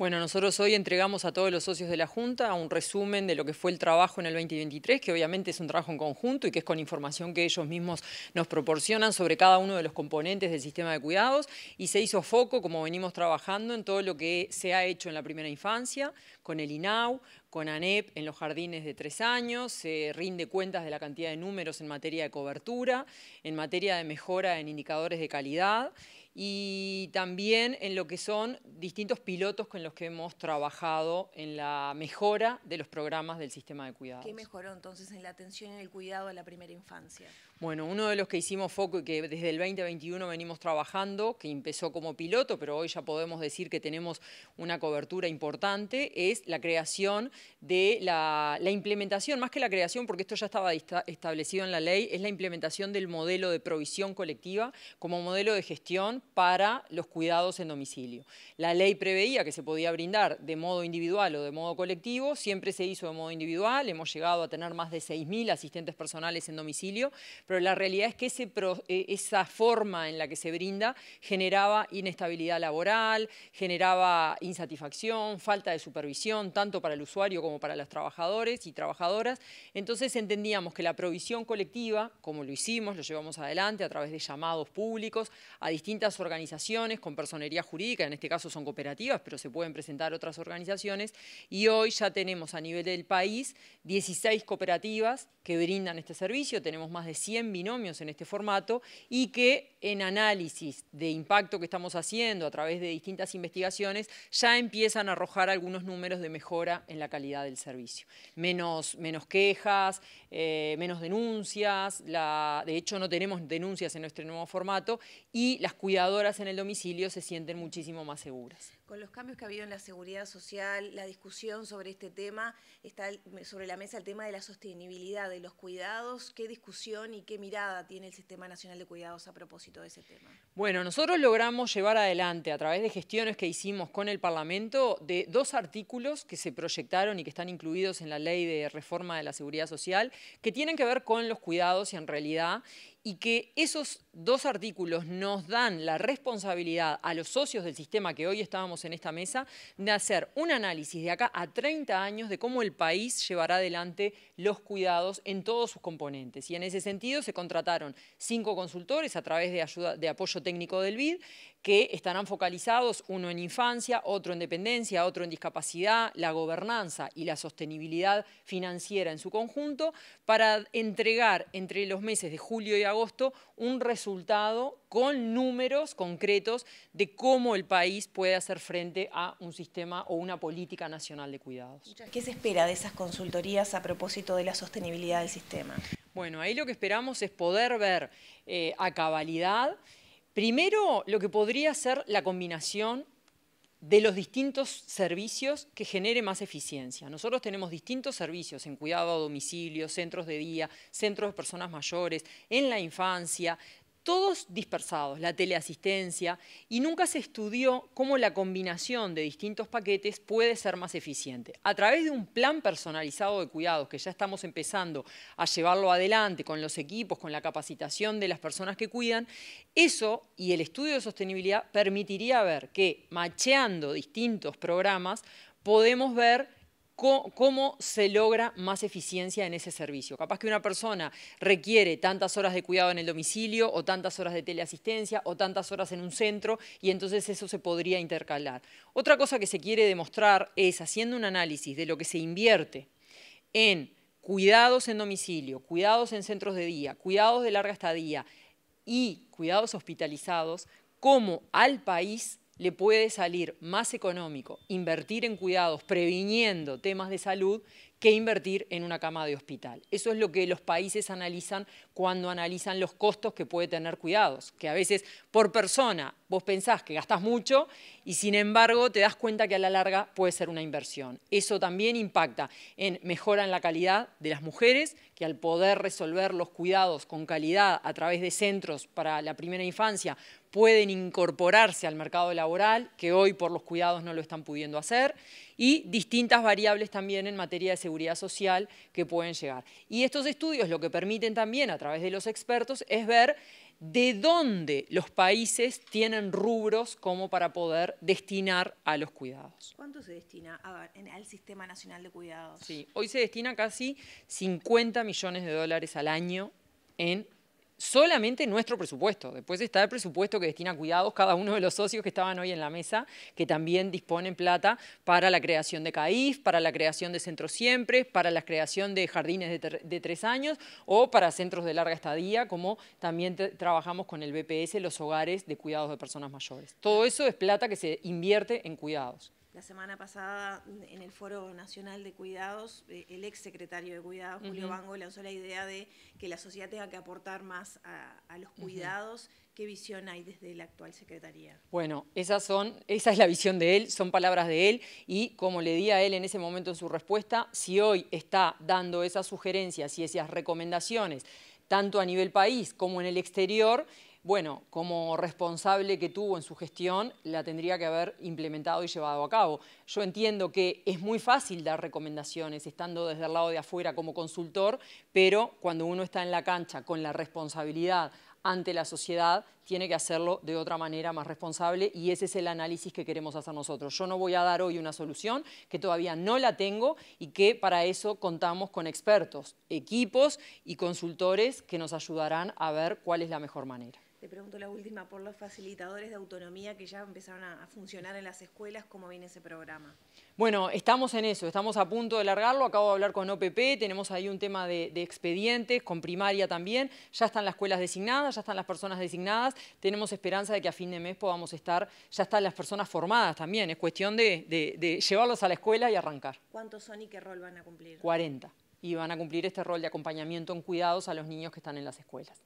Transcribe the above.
Bueno, nosotros hoy entregamos a todos los socios de la Junta un resumen de lo que fue el trabajo en el 2023, que obviamente es un trabajo en conjunto y que es con información que ellos mismos nos proporcionan sobre cada uno de los componentes del sistema de cuidados y se hizo foco, como venimos trabajando, en todo lo que se ha hecho en la primera infancia, con el INAU, con ANEP en los jardines de tres años, se rinde cuentas de la cantidad de números en materia de cobertura, en materia de mejora en indicadores de calidad y también en lo que son distintos pilotos con los que hemos trabajado en la mejora de los programas del sistema de cuidados. ¿Qué mejoró entonces en la atención y en el cuidado a la primera infancia? Bueno, uno de los que hicimos foco y que desde el 2021 venimos trabajando, que empezó como piloto, pero hoy ya podemos decir que tenemos una cobertura importante, es la creación de la, la implementación, más que la creación, porque esto ya estaba establecido en la ley, es la implementación del modelo de provisión colectiva como modelo de gestión para los cuidados en domicilio. La ley preveía que se podía brindar de modo individual o de modo colectivo, siempre se hizo de modo individual, hemos llegado a tener más de 6.000 asistentes personales en domicilio, pero la realidad es que e, esa forma en la que se brinda generaba inestabilidad laboral, generaba insatisfacción, falta de supervisión, tanto para el usuario como para los trabajadores y trabajadoras. Entonces entendíamos que la provisión colectiva, como lo hicimos, lo llevamos adelante a través de llamados públicos a distintas organizaciones con personería jurídica, en este caso son cooperativas, pero se pueden presentar otras organizaciones, y hoy ya tenemos a nivel del país 16 cooperativas que brindan este servicio, tenemos más de 100 binomios en este formato y que en análisis de impacto que estamos haciendo a través de distintas investigaciones ya empiezan a arrojar algunos números de mejora en la calidad del servicio. Menos, menos quejas, eh, menos denuncias, de hecho no tenemos denuncias en nuestro nuevo formato y las cuidadoras en el domicilio se sienten muchísimo más seguras. Con los cambios que ha habido en la seguridad social, la discusión sobre este tema, está sobre la mesa el tema de la sostenibilidad, de los cuidados, qué discusión y qué qué mirada tiene el Sistema Nacional de Cuidados a propósito de ese tema. Bueno, nosotros logramos llevar adelante a través de gestiones que hicimos con el Parlamento de dos artículos que se proyectaron y que están incluidos en la ley de reforma de la seguridad social que tienen que ver con los cuidados y en realidad y que esos dos artículos nos dan la responsabilidad a los socios del sistema que hoy estábamos en esta mesa de hacer un análisis de acá a 30 años de cómo el país llevará adelante los cuidados en todos sus componentes. Y en ese sentido se contrataron cinco consultores a través de, ayuda, de apoyo técnico del BID que estarán focalizados, uno en infancia, otro en dependencia, otro en discapacidad, la gobernanza y la sostenibilidad financiera en su conjunto, para entregar entre los meses de julio y agosto un resultado con números concretos de cómo el país puede hacer frente a un sistema o una política nacional de cuidados. ¿Qué se espera de esas consultorías a propósito de la sostenibilidad del sistema? Bueno, ahí lo que esperamos es poder ver eh, a cabalidad Primero, lo que podría ser la combinación de los distintos servicios que genere más eficiencia. Nosotros tenemos distintos servicios en cuidado a domicilio, centros de día, centros de personas mayores, en la infancia, todos dispersados, la teleasistencia, y nunca se estudió cómo la combinación de distintos paquetes puede ser más eficiente. A través de un plan personalizado de cuidados, que ya estamos empezando a llevarlo adelante con los equipos, con la capacitación de las personas que cuidan, eso y el estudio de sostenibilidad permitiría ver que macheando distintos programas podemos ver cómo se logra más eficiencia en ese servicio. Capaz que una persona requiere tantas horas de cuidado en el domicilio o tantas horas de teleasistencia o tantas horas en un centro y entonces eso se podría intercalar. Otra cosa que se quiere demostrar es haciendo un análisis de lo que se invierte en cuidados en domicilio, cuidados en centros de día, cuidados de larga estadía y cuidados hospitalizados, cómo al país le puede salir más económico invertir en cuidados previniendo temas de salud que invertir en una cama de hospital. Eso es lo que los países analizan cuando analizan los costos que puede tener cuidados, que a veces por persona vos pensás que gastás mucho y sin embargo te das cuenta que a la larga puede ser una inversión. Eso también impacta en mejora en la calidad de las mujeres, que al poder resolver los cuidados con calidad a través de centros para la primera infancia, pueden incorporarse al mercado laboral, que hoy por los cuidados no lo están pudiendo hacer, y distintas variables también en materia de seguridad social que pueden llegar. Y estos estudios lo que permiten también a través de los expertos es ver de dónde los países tienen rubros como para poder destinar a los cuidados. ¿Cuánto se destina al Sistema Nacional de Cuidados? Sí, hoy se destina casi 50 millones de dólares al año en solamente nuestro presupuesto. Después está el presupuesto que destina cuidados cada uno de los socios que estaban hoy en la mesa, que también disponen plata para la creación de CAIF, para la creación de Centros Siempre, para la creación de jardines de, de tres años o para centros de larga estadía, como también trabajamos con el BPS, los hogares de cuidados de personas mayores. Todo eso es plata que se invierte en cuidados. La semana pasada, mm, en el Foro Nacional de Cuidados, eh, el ex secretario de Cuidados, Julio Bango, lanzó la idea de que la sociedad tenga que aportar más a, los cuidados. ¿Qué visión hay desde la actual Secretaría? Bueno, son, esa es la visión de él, son palabras de él, y como le di a él en ese momento en su respuesta, si hoy está dando esas sugerencias y esas recomendaciones, tanto a nivel país como en el exterior, bueno, como responsable que tuvo en su gestión, la tendría que haber implementado y llevado a cabo. Yo entiendo que es muy fácil dar recomendaciones estando desde el lado de afuera como consultor, pero cuando uno está en la cancha con la responsabilidad ante la sociedad, tiene que hacerlo de otra manera más responsable y ese es el análisis que queremos hacer nosotros. Yo no voy a dar hoy una solución que todavía no la tengo y que para eso contamos con expertos, equipos y consultores que nos ayudarán a ver cuál es la mejor manera. Te pregunto la última por los facilitadores de autonomía que ya empezaron a, funcionar en las escuelas, ¿cómo viene ese programa? Bueno, estamos en eso, estamos a punto de largarlo, acabo de hablar con OPP, tenemos ahí un tema de, expedientes, con primaria también, ya están las escuelas designadas, ya están las personas designadas, tenemos esperanza de que a fin de mes podamos estar, ya están las personas formadas también, es cuestión de, de llevarlos a la escuela y arrancar. ¿Cuántos son y qué rol van a cumplir? 40, y van a cumplir este rol de acompañamiento en cuidados a los niños que están en las escuelas.